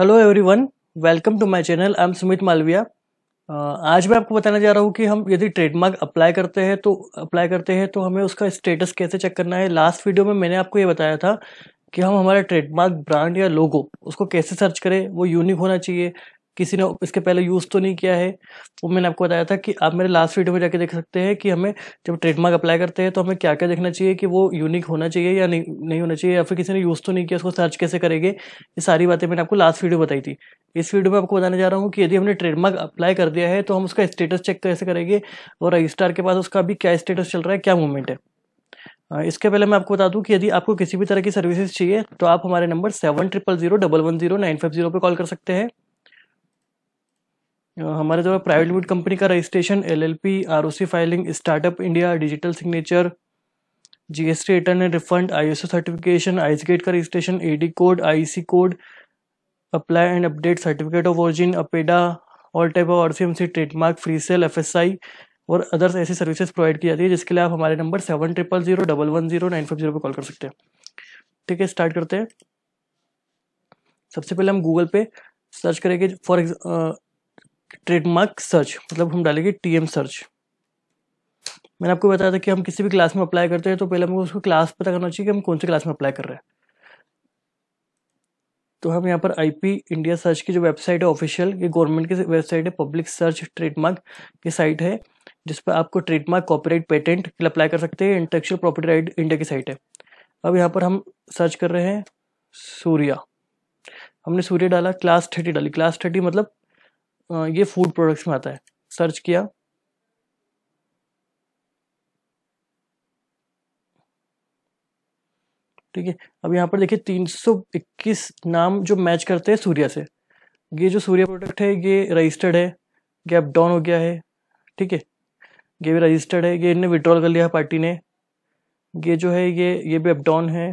Hello everyone welcome to my channel I am Sumit Malviya आज मैं आपको बताना जा रहा हूँ कि हम यदि ट्रेडमार्क अप्लाई करते हैं तो अप्लाई करते हैं तो हमें उसका स्टेटस कैसे चेक करना है लास्ट वीडियो में मैंने आपको ये बताया था कि हम हमारा ट्रेडमार्क ब्रांड या लोगो उसको कैसे सर्च करें वो यूनिक होना चाहिए किसी ने इसके पहले यूज़ तो नहीं किया है वो मैंने आपको बताया था कि आप मेरे लास्ट वीडियो में जाके देख सकते हैं कि हमें जब ट्रेडमार्क अप्लाई करते हैं तो हमें क्या क्या देखना चाहिए कि वो यूनिक होना चाहिए या नहीं नहीं होना चाहिए या फिर किसी ने यूज़ तो नहीं किया उसको सर्च कैसे करेंगे ये सारी बातें मैंने आपको लास्ट वीडियो बताई थी इस वीडियो में आपको बताने जा रहा हूँ कि यदि हमने ट्रेडमार्क अप्लाई कर दिया है तो हम उसका स्टेटस चेक कैसे करेंगे और रजिस्टार के पास उसका अभी क्या स्टेटस चल रहा है क्या मूवमेंट है हाँ, इसके पहले मैं आपको बता दूं कि यदि आपको किसी भी तरह की सर्विसेज चाहिए तो आप हमारे number seven triple zero double one zero nine five zero पर कॉल कर सकते हैं हमारे द्वारा प्राइवेट लिमिटेड कंपनी का registration L L P R O C filing startup India digital signature G S T return and refund I S O certification ICEGATE का registration A D code I C code apply and update certificate of origin APEDA all type of R C M C trademark free sale F S I और others ऐसी services provide की जाती है जिसके लिए आप हमारे number seven triple zero double one zero nine five zero पर कॉल कर सकते हैं ठीक है स्टार्ट करते हैं सबसे पहले हम गूगल पे सर्च करेंगे फॉर ट्रेडमार्क सर्च मतलब हम डालेंगे टीएम सर्च मैंने आपको बताया था कि हम किसी भी क्लास में अप्लाई करते हैं तो पहले हमको उसको क्लास पता करना चाहिए कि हम कौन से क्लास में अप्लाई कर रहे हैं तो हम यहाँ पर आईपी इंडिया सर्च की जो वेबसाइट है ऑफिशियल ये गवर्नमेंट की वेबसाइट है पब्लिक सर्च ट्रेडमार्क की साइट है जिस पर आपको ट्रेडमार्क कॉपीराइट पेटेंट के लिए अप्लाई कर सकते हैं इंटेक्चुअल प्रॉपर्टी राइट इंडिया की साइट है अब यहाँ पर हम सर्च कर रहे हैं सूर्या हमने सूर्य डाला क्लास थर्टी डाली क्लास थर्टी मतलब ये फूड प्रोडक्ट्स में आता है सर्च किया ठीक है अब यहाँ पर देखिए 321 नाम जो मैच करते हैं सूर्या से ये जो सूर्या प्रोडक्ट है ये रजिस्टर्ड है ये अब डाउन हो गया है ठीक है ये भी रजिस्टर्ड है ये इन्हें विड्रॉल कर लिया पार्टी ने ये जो है ये ये भी अपडाउन है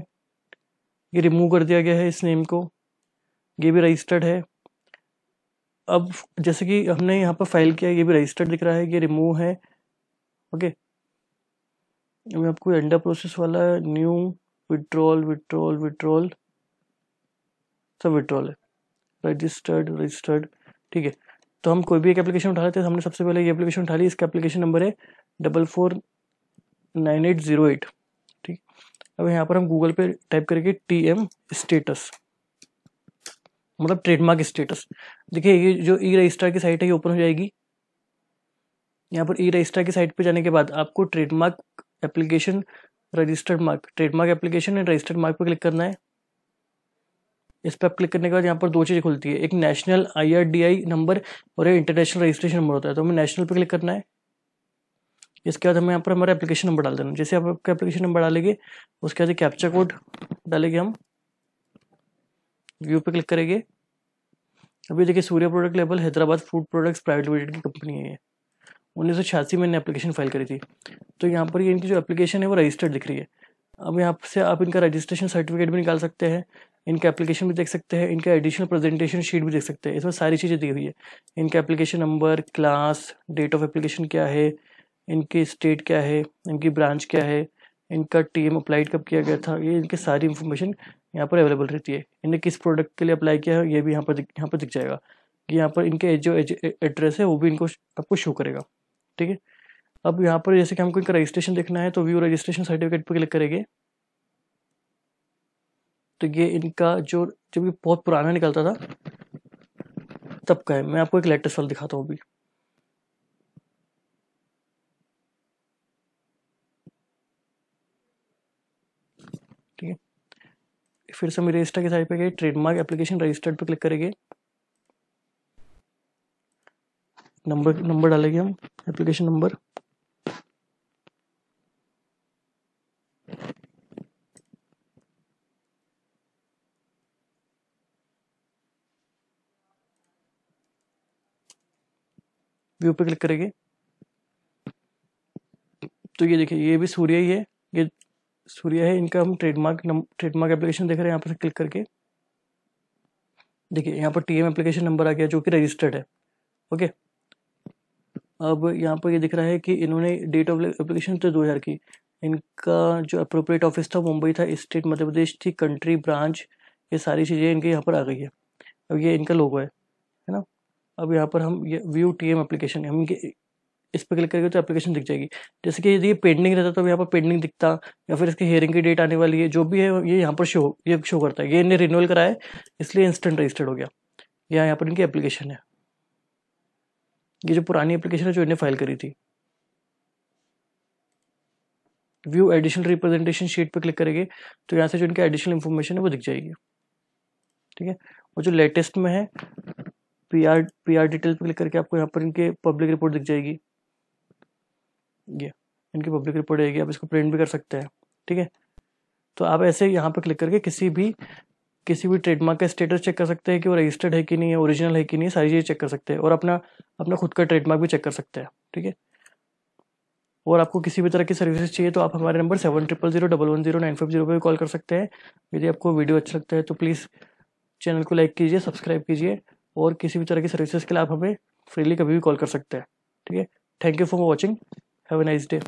ये रिमूव कर दिया गया है इस नेम को ये भी रजिस्टर्ड है अब जैसे कि हमने यहाँ पर फाइल किया ये भी रजिस्टर्ड दिख रहा है ये रिमूव है ओके मैं आपको एंडर प्रोसेस वाला न्यू विड्रॉल विड्रॉल विड्रॉल सब विड्रॉल है रजिस्टर्ड रजिस्टर्ड ठीक है तो हम कोई भी एक एप्लीकेशन उठा लेते हैं हमने सबसे पहले ये एप्लीकेशन उठा ली इसका एप्लीकेशन नंबर है double four nine eight zero eight ठीक अब यहाँ पर हम गूगल पे टाइप करेंगे टी एम स्टेटस मतलब ट्रेडमार्क स्टेटस देखिए ये जो ई रजिस्टर की साइट है ये ओपन हो जाएगी यहाँ पर ई रजिस्टर की साइट पे जाने के बाद आपको trademark application registered mark trademark application and registered mark पर क्लिक करना है इस पर आप क्लिक करने के बाद यहाँ पर दो चीज़ें खुलती है एक नेशनल आई नंबर और एक इंटरनेशनल रजिस्ट्रेशन नंबर होता है तो हमें नेशनल पर क्लिक करना है इसके बाद हमें यहाँ पर हमारा एप्लीकेशन नंबर डाल देना जैसे आप आपका एप्लीकेशन नंबर डालेंगे उसके बाद कैप्चा कोड डालेंगे हम व्यू पे क्लिक करेंगे अभी देखिए Surya product label Hyderabad food products private limited की कंपनी है ये उन्नीस सौ छियासी में इन्हें एप्लीकेशन फाइल करी थी तो यहाँ पर ये इनकी जो एप्लीकेशन है वो रजिस्टर्ड दिख रही है अब यहाँ से आप इनका रजिस्ट्रेशन सर्टिफिकेट भी निकाल सकते हैं इनका एप्लीकेशन भी देख सकते हैं इनका एडिशनल प्रेजेंटेशन शीट भी देख सकते हैं इसमें सारी चीज़ें दी हुई है इनका application number class date of application क्या है इनके स्टेट क्या है इनकी ब्रांच क्या है इनका टीम अप्लाइड कब किया गया था ये इनके सारी इन्फॉर्मेशन यहाँ पर अवेलेबल रहती है इन्हें किस प्रोडक्ट के लिए अप्लाई किया है ये भी यहाँ पर यहाँ पर दिख जाएगा कि यहाँ पर इनके जो एड्रेस है वो भी इनको आपको शो करेगा ठीक है अब यहाँ पर जैसे कि हमको इनका रजिस्ट्रेशन देखना है तो व्यू रजिस्ट्रेशन सर्टिफिकेट पर क्लिक करेंगे तो ये इनका जो जब ये बहुत पुराना निकलता था तब का है मैं आपको एक लेटेस्ट वाला दिखाता हूँ अभी फिर से हम रजिस्टर के साइड पे गए ट्रेडमार्क एप्लीकेशन रजिस्टर्ड पे क्लिक करेंगे नंबर नंबर डालेंगे हम एप्लीकेशन नंबर व्यू पे क्लिक करेंगे तो ये देखिए ये भी सूर्य ही है ये सूर्या है इनका हम ट्रेडमार्क ट्रेडमार्क एप्लीकेशन देख रहे हैं यहाँ पर क्लिक करके देखिए यहाँ पर टीएम एप्लीकेशन नंबर आ गया जो कि रजिस्टर्ड है ओके अब यहाँ पर ये यह दिख रहा है कि इन्होंने डेट ऑफ एप्लीकेशन तो दो हज़ार की इनका जो अप्रोप्रिएट ऑफिस था मुंबई था स्टेट मध्य प्रदेश थी कंट्री ब्रांच ये सारी चीज़ें इनके यहाँ पर आ गई है अब ये इनका लोगो है है ना अब यहाँ पर हम ये व्यू टी एम एप्लीकेशन हम इस पर क्लिक करके तो एप्लीकेशन दिख जाएगी जैसे कि यदि ये पेंडिंग रहता तो यहाँ पर पेंडिंग दिखता या फिर इसकी हेयरिंग की डेट आने वाली है जो भी है ये यहाँ पर शो ये शो करता है ये इन्हें रिन्यूअल कराया है इसलिए इंस्टेंट रजिस्टर्ड हो गया या यहाँ पर इनकी एप्लीकेशन है ये जो पुरानी एप्लीकेशन है जो इन्हें फाइल करी थी व्यू एडिशनल रिप्रेजेंटेशन शीट पर क्लिक करेंगे तो यहाँ से जो इनकी एडिशनल इन्फॉर्मेशन है वो दिख जाएगी ठीक है और जो लेटेस्ट में है P R P R detail पर क्लिक करके आपको यहाँ पर इनके पब्लिक रिपोर्ट दिख जाएगी ये इनकी पब्लिक रिपोर्ट आएगी आप इसको प्रिंट भी कर सकते हैं ठीक है तो आप ऐसे यहाँ पर क्लिक करके किसी भी किसी भी ट्रेडमार्क का स्टेटस चेक कर सकते हैं कि वो रजिस्टर्ड है कि नहीं है ओरिजिनल है कि नहीं सारी चीज़ें चेक कर सकते हैं और अपना अपना खुद का ट्रेडमार्क भी चेक कर सकते हैं ठीक है और आपको किसी भी तरह की सर्विसेज चाहिए तो आप हमारे number seven triple zero double one zero nine five zero पर कॉल कर सकते हैं यदि आपको वीडियो अच्छा लगता है तो प्लीज़ चैनल को लाइक कीजिए सब्सक्राइब कीजिए और किसी भी तरह की सर्विसेज के लिए आप हमें फ्रीली कभी भी कॉल कर सकते हैं ठीक है thank you for watching Have a nice day.